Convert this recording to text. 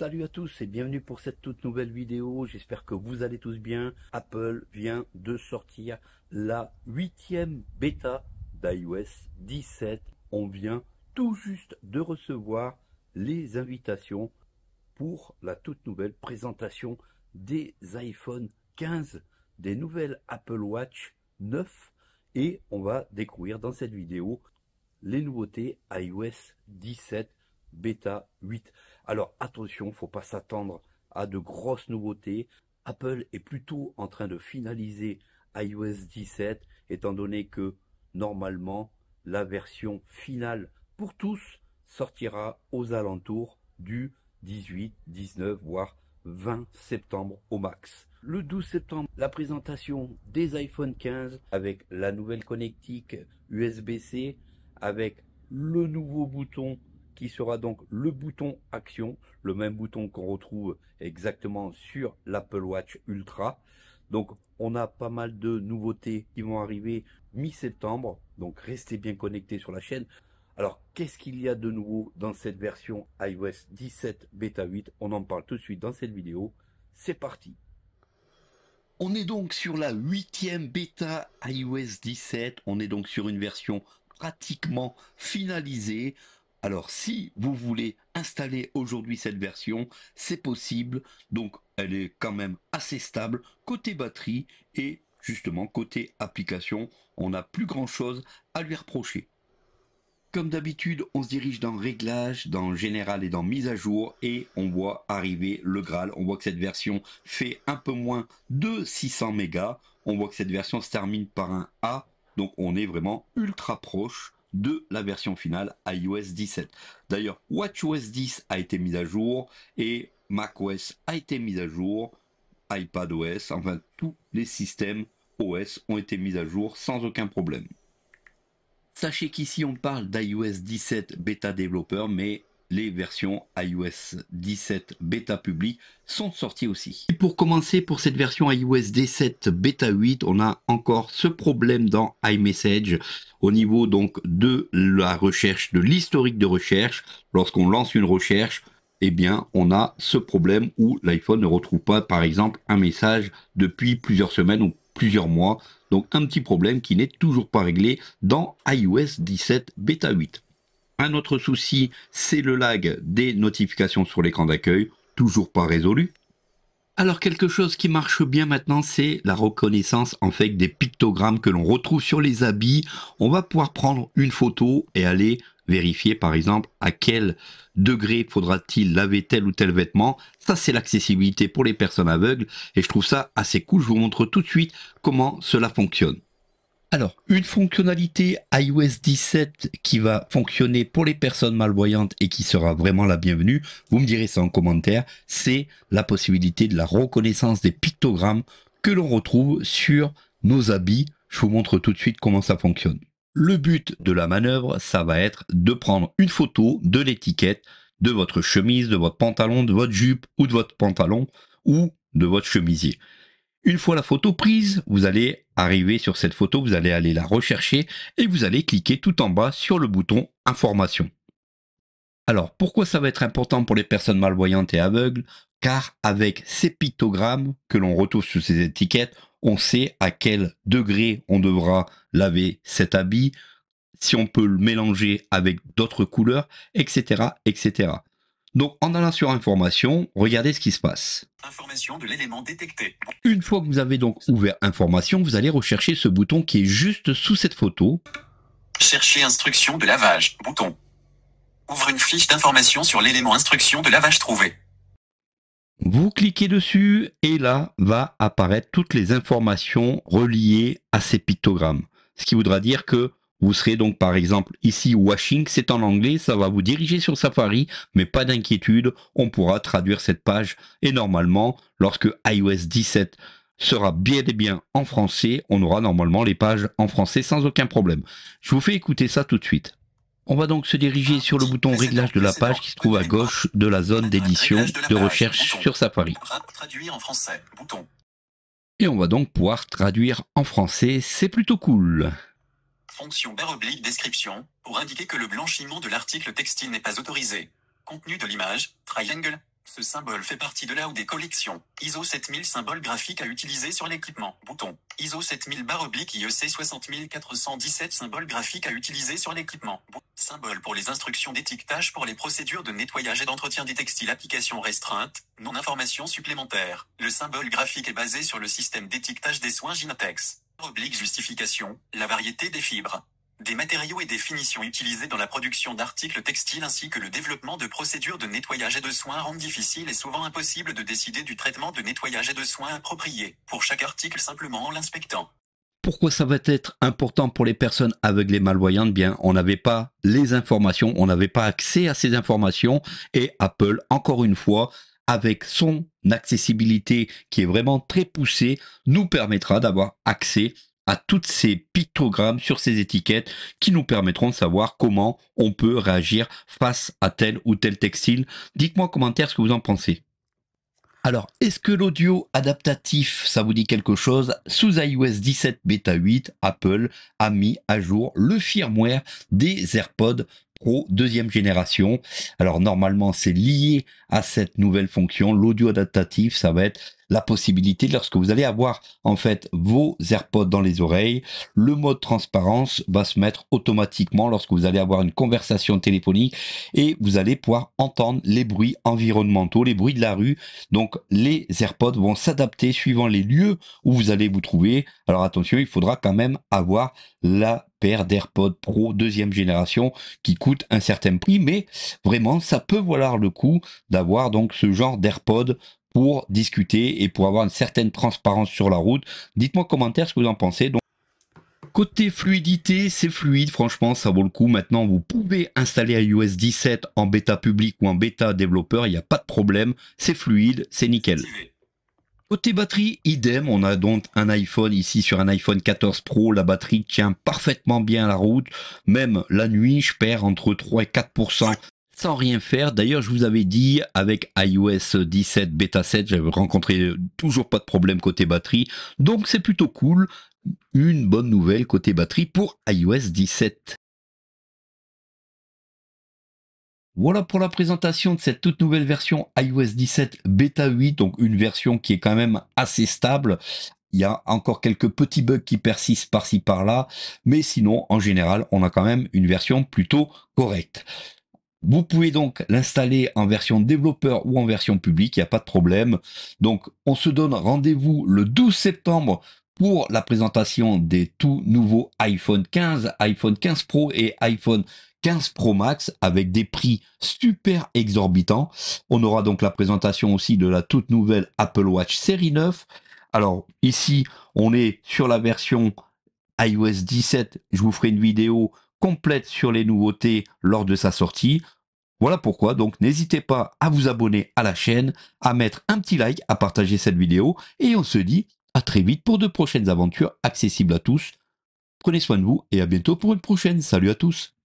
Salut à tous et bienvenue pour cette toute nouvelle vidéo, j'espère que vous allez tous bien. Apple vient de sortir la huitième bêta d'iOS 17. On vient tout juste de recevoir les invitations pour la toute nouvelle présentation des iPhone 15, des nouvelles Apple Watch 9 et on va découvrir dans cette vidéo les nouveautés iOS 17 bêta 8. Alors attention, il ne faut pas s'attendre à de grosses nouveautés. Apple est plutôt en train de finaliser iOS 17, étant donné que normalement la version finale pour tous sortira aux alentours du 18, 19, voire 20 septembre au max. Le 12 septembre, la présentation des iPhone 15 avec la nouvelle connectique USB-C, avec le nouveau bouton qui sera donc le bouton action, le même bouton qu'on retrouve exactement sur l'Apple Watch Ultra. Donc on a pas mal de nouveautés qui vont arriver mi-septembre, donc restez bien connectés sur la chaîne. Alors qu'est-ce qu'il y a de nouveau dans cette version iOS 17 bêta 8 On en parle tout de suite dans cette vidéo. C'est parti on est donc sur la huitième bêta iOS 17, on est donc sur une version pratiquement finalisée alors si vous voulez installer aujourd'hui cette version, c'est possible. Donc elle est quand même assez stable côté batterie et justement côté application, on n'a plus grand chose à lui reprocher. Comme d'habitude, on se dirige dans réglage, dans général et dans mise à jour et on voit arriver le Graal. On voit que cette version fait un peu moins de 600 mégas. On voit que cette version se termine par un A, donc on est vraiment ultra proche de la version finale iOS 17. D'ailleurs, WatchOS 10 a été mis à jour et macOS a été mis à jour, iPadOS, enfin tous les systèmes OS ont été mis à jour sans aucun problème. Sachez qu'ici on parle d'iOS 17 bêta développeur, mais les versions iOS 17 bêta publiques sont sorties aussi. Et pour commencer, pour cette version iOS 17 bêta 8, on a encore ce problème dans iMessage au niveau donc de la recherche, de l'historique de recherche. Lorsqu'on lance une recherche, eh bien, on a ce problème où l'iPhone ne retrouve pas, par exemple, un message depuis plusieurs semaines ou plusieurs mois. Donc, un petit problème qui n'est toujours pas réglé dans iOS 17 bêta 8. Un autre souci, c'est le lag des notifications sur l'écran d'accueil, toujours pas résolu. Alors quelque chose qui marche bien maintenant, c'est la reconnaissance en fait des pictogrammes que l'on retrouve sur les habits. On va pouvoir prendre une photo et aller vérifier par exemple à quel degré faudra-t-il laver tel ou tel vêtement. Ça c'est l'accessibilité pour les personnes aveugles et je trouve ça assez cool. Je vous montre tout de suite comment cela fonctionne. Alors, une fonctionnalité iOS 17 qui va fonctionner pour les personnes malvoyantes et qui sera vraiment la bienvenue, vous me direz ça en commentaire, c'est la possibilité de la reconnaissance des pictogrammes que l'on retrouve sur nos habits. Je vous montre tout de suite comment ça fonctionne. Le but de la manœuvre, ça va être de prendre une photo de l'étiquette de votre chemise, de votre pantalon, de votre jupe ou de votre pantalon ou de votre chemisier. Une fois la photo prise, vous allez arriver sur cette photo, vous allez aller la rechercher et vous allez cliquer tout en bas sur le bouton Information. Alors, pourquoi ça va être important pour les personnes malvoyantes et aveugles Car avec ces pictogrammes que l'on retrouve sur ces étiquettes, on sait à quel degré on devra laver cet habit, si on peut le mélanger avec d'autres couleurs, etc. etc. Donc en allant sur information, regardez ce qui se passe. Information de l'élément détecté. Une fois que vous avez donc ouvert information, vous allez rechercher ce bouton qui est juste sous cette photo. Chercher instruction de lavage, bouton. Ouvre une fiche d'information sur l'élément instruction de lavage trouvé. Vous cliquez dessus et là va apparaître toutes les informations reliées à ces pictogrammes. Ce qui voudra dire que vous serez donc par exemple ici washing, c'est en anglais, ça va vous diriger sur Safari, mais pas d'inquiétude, on pourra traduire cette page et normalement, lorsque iOS 17 sera bien et bien en français, on aura normalement les pages en français sans aucun problème. Je vous fais écouter ça tout de suite. On va donc se diriger sur le bouton réglage de la page qui se trouve à gauche de la zone d'édition de recherche sur Safari. Et on va donc pouvoir traduire en français, c'est plutôt cool fonction barre oblique description, pour indiquer que le blanchiment de l'article textile n'est pas autorisé. Contenu de l'image, triangle. Ce symbole fait partie de la ou des collections. ISO 7000 symbole graphique à utiliser sur l'équipement. Bouton. ISO 7000 barre oblique IEC 60417 symbole graphique à utiliser sur l'équipement. Symbole pour les instructions d'étiquetage pour les procédures de nettoyage et d'entretien des textiles application restreinte, non information supplémentaire. Le symbole graphique est basé sur le système d'étiquetage des soins Ginatex oblique justification, la variété des fibres, des matériaux et des finitions utilisés dans la production d'articles textiles ainsi que le développement de procédures de nettoyage et de soins rendent difficile et souvent impossible de décider du traitement de nettoyage et de soins approprié pour chaque article simplement en l'inspectant. Pourquoi ça va être important pour les personnes aveugles et malvoyantes Bien, on n'avait pas les informations, on n'avait pas accès à ces informations et Apple, encore une fois, avec son accessibilité qui est vraiment très poussée, nous permettra d'avoir accès à toutes ces pictogrammes sur ces étiquettes qui nous permettront de savoir comment on peut réagir face à tel ou tel textile. Dites-moi en commentaire ce que vous en pensez. Alors, est-ce que l'audio adaptatif, ça vous dit quelque chose Sous iOS 17 Beta 8, Apple a mis à jour le firmware des AirPods au deuxième génération. Alors normalement, c'est lié à cette nouvelle fonction. L'audio adaptatif, ça va être la possibilité, lorsque vous allez avoir en fait vos AirPods dans les oreilles, le mode transparence va se mettre automatiquement lorsque vous allez avoir une conversation téléphonique et vous allez pouvoir entendre les bruits environnementaux, les bruits de la rue. Donc les AirPods vont s'adapter suivant les lieux où vous allez vous trouver. Alors attention, il faudra quand même avoir la paire d'AirPods Pro deuxième génération qui coûte un certain prix, mais vraiment ça peut valoir le coup d'avoir donc ce genre d'AirPods pour discuter et pour avoir une certaine transparence sur la route. Dites-moi en commentaire ce que vous en pensez. Donc, Côté fluidité, c'est fluide, franchement, ça vaut le coup. Maintenant, vous pouvez installer iOS 17 en bêta public ou en bêta développeur, il n'y a pas de problème. C'est fluide, c'est nickel. Côté batterie, idem, on a donc un iPhone ici sur un iPhone 14 Pro, la batterie tient parfaitement bien la route, même la nuit, je perds entre 3 et 4% sans rien faire. D'ailleurs, je vous avais dit, avec iOS 17 Beta 7, j'avais rencontré toujours pas de problème côté batterie. Donc c'est plutôt cool. Une bonne nouvelle côté batterie pour iOS 17. Voilà pour la présentation de cette toute nouvelle version iOS 17 Beta 8, donc une version qui est quand même assez stable. Il y a encore quelques petits bugs qui persistent par-ci par-là, mais sinon, en général, on a quand même une version plutôt correcte. Vous pouvez donc l'installer en version développeur ou en version publique, il n'y a pas de problème. Donc on se donne rendez-vous le 12 septembre pour la présentation des tout nouveaux iPhone 15, iPhone 15 Pro et iPhone 15 Pro Max avec des prix super exorbitants. On aura donc la présentation aussi de la toute nouvelle Apple Watch série 9. Alors ici, on est sur la version iOS 17. Je vous ferai une vidéo complète sur les nouveautés lors de sa sortie. Voilà pourquoi, donc n'hésitez pas à vous abonner à la chaîne, à mettre un petit like, à partager cette vidéo, et on se dit à très vite pour de prochaines aventures accessibles à tous. Prenez soin de vous et à bientôt pour une prochaine. Salut à tous